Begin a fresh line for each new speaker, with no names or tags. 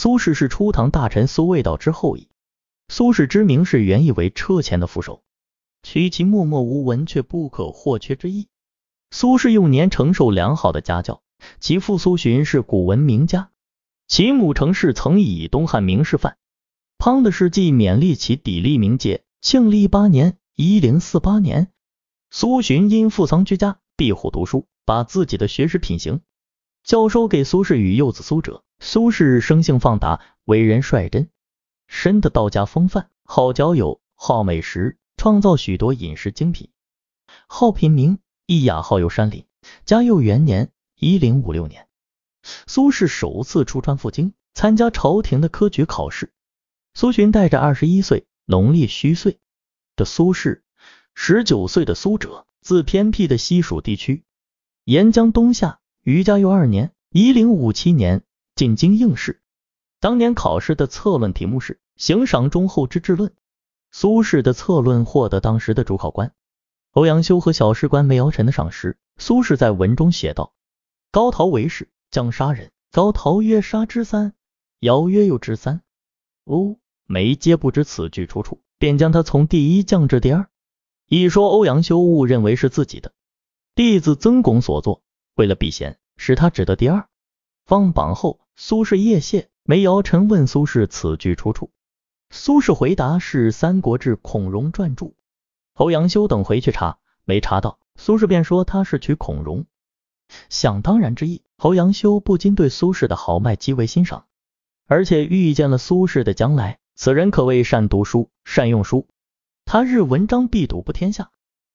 苏轼是初唐大臣苏味道之后裔，苏轼之名是原意为车前的副手，取其默默无闻却不可或缺之意。苏轼幼年承受良好的家教，其父苏洵是古文名家，其母程氏曾以东汉名士范汤的事迹勉励其砥砺名节。庆历八年（一零四八年），苏洵因父丧居家，闭户读书，把自己的学识品行教授给苏轼与幼子苏辙。苏轼生性放达，为人率真，深得道家风范，好交友，好美食，创造许多饮食精品。号品名，一雅号游山林。嘉佑元年（一零五六年），苏轼首次出川赴京，参加朝廷的科举考试。苏洵带着二十一岁（农历虚岁）的苏轼，十九岁的苏辙，自偏僻的西蜀地区，沿江东下。于嘉佑二年（一零五七年）。进京应试，当年考试的策论题目是《行赏忠厚之治论》，苏轼的策论获得当时的主考官欧阳修和小史官梅尧臣的赏识。苏轼在文中写道：“高陶为士，将杀人。高陶曰：杀之三。尧曰：又之三。欧、梅皆不知此句出处，便将他从第一降至第二。一说欧阳修误认为是自己的弟子曾巩所作，为了避嫌，使他指的第二。”放榜后，苏轼夜谢梅尧臣，问苏轼此句出处，苏轼回答是《三国志》孔融传注。欧阳修等回去查，没查到，苏轼便说他是取孔融想当然之意。欧阳修不禁对苏轼的豪迈极为欣赏，而且预见了苏轼的将来，此人可谓善读书，善用书，他日文章必读不天下。